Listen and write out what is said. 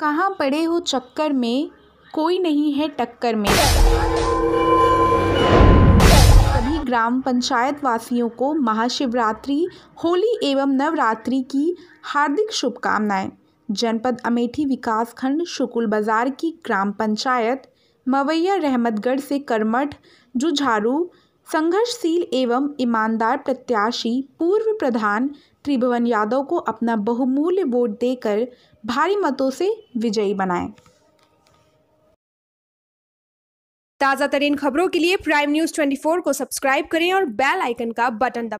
कहाँ पड़े हो चक्कर में कोई नहीं है टक्कर में सभी ग्राम पंचायत वासियों को महाशिवरात्रि होली एवं नवरात्रि की हार्दिक शुभकामनाएं जनपद अमेठी विकास खंड शुकुल बाज़ार की ग्राम पंचायत मवैया रहमतगढ़ से कर्मठ जुझारू संघर्षशील एवं ईमानदार प्रत्याशी पूर्व प्रधान त्रिभुवन यादव को अपना बहुमूल्य वोट देकर भारी मतों से विजयी बनाए ताज़ा तरीन खबरों के लिए प्राइम न्यूज़ 24 को सब्सक्राइब करें और बेल आइकन का बटन दबाएं